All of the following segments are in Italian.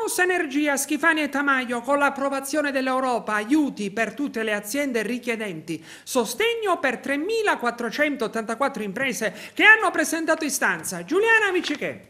bonus energia Schifani e Tamaio con l'approvazione dell'Europa, aiuti per tutte le aziende richiedenti, sostegno per 3.484 imprese che hanno presentato istanza. Giuliana Micichè.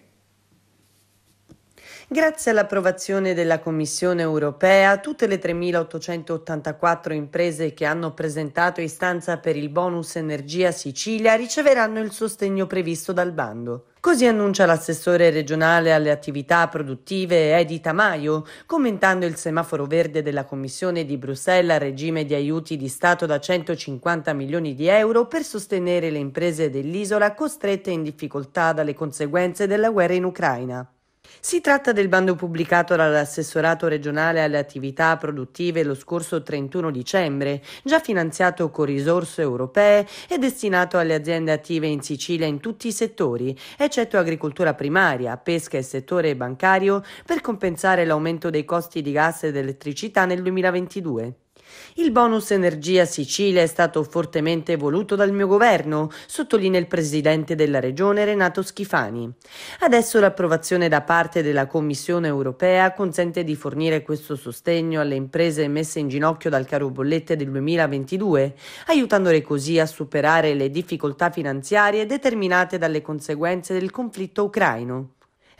Grazie all'approvazione della Commissione europea, tutte le 3.884 imprese che hanno presentato istanza per il bonus energia Sicilia riceveranno il sostegno previsto dal bando. Così annuncia l'assessore regionale alle attività produttive Edi Tamayo, commentando il semaforo verde della Commissione di Bruxelles al regime di aiuti di Stato da 150 milioni di euro per sostenere le imprese dell'isola costrette in difficoltà dalle conseguenze della guerra in Ucraina. Si tratta del bando pubblicato dall'assessorato regionale alle attività produttive lo scorso 31 dicembre, già finanziato con risorse europee e destinato alle aziende attive in Sicilia in tutti i settori, eccetto agricoltura primaria, pesca e settore bancario, per compensare l'aumento dei costi di gas ed elettricità nel 2022. Il bonus energia Sicilia è stato fortemente voluto dal mio governo, sottolinea il presidente della regione Renato Schifani. Adesso l'approvazione da parte della Commissione europea consente di fornire questo sostegno alle imprese messe in ginocchio dal caro bollette del 2022, aiutandole così a superare le difficoltà finanziarie determinate dalle conseguenze del conflitto ucraino.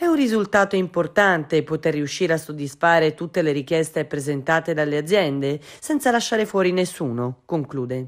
È un risultato importante poter riuscire a soddisfare tutte le richieste presentate dalle aziende senza lasciare fuori nessuno, conclude.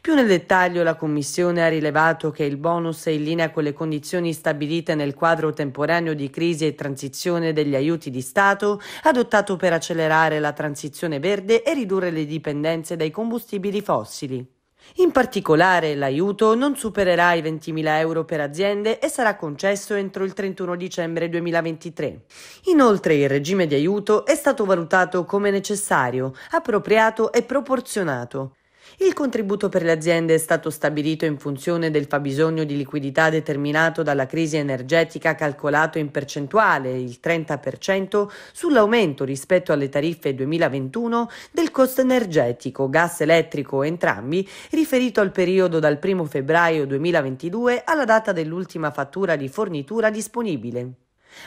Più nel dettaglio la Commissione ha rilevato che il bonus è in linea con le condizioni stabilite nel quadro temporaneo di crisi e transizione degli aiuti di Stato, adottato per accelerare la transizione verde e ridurre le dipendenze dai combustibili fossili. In particolare l'aiuto non supererà i 20.000 euro per aziende e sarà concesso entro il 31 dicembre 2023. Inoltre il regime di aiuto è stato valutato come necessario, appropriato e proporzionato. Il contributo per le aziende è stato stabilito in funzione del fabbisogno di liquidità determinato dalla crisi energetica calcolato in percentuale, il 30%, sull'aumento rispetto alle tariffe 2021 del costo energetico, gas elettrico entrambi, riferito al periodo dal 1 febbraio 2022 alla data dell'ultima fattura di fornitura disponibile.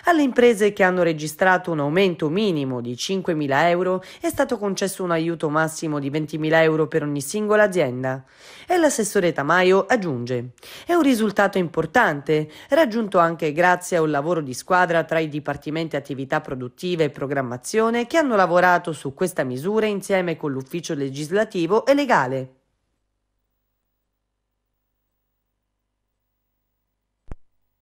Alle imprese che hanno registrato un aumento minimo di 5.000 euro è stato concesso un aiuto massimo di 20.000 euro per ogni singola azienda. E l'assessore Tamayo aggiunge: È un risultato importante, raggiunto anche grazie a un lavoro di squadra tra i dipartimenti attività produttive e programmazione che hanno lavorato su questa misura insieme con l'ufficio legislativo e legale.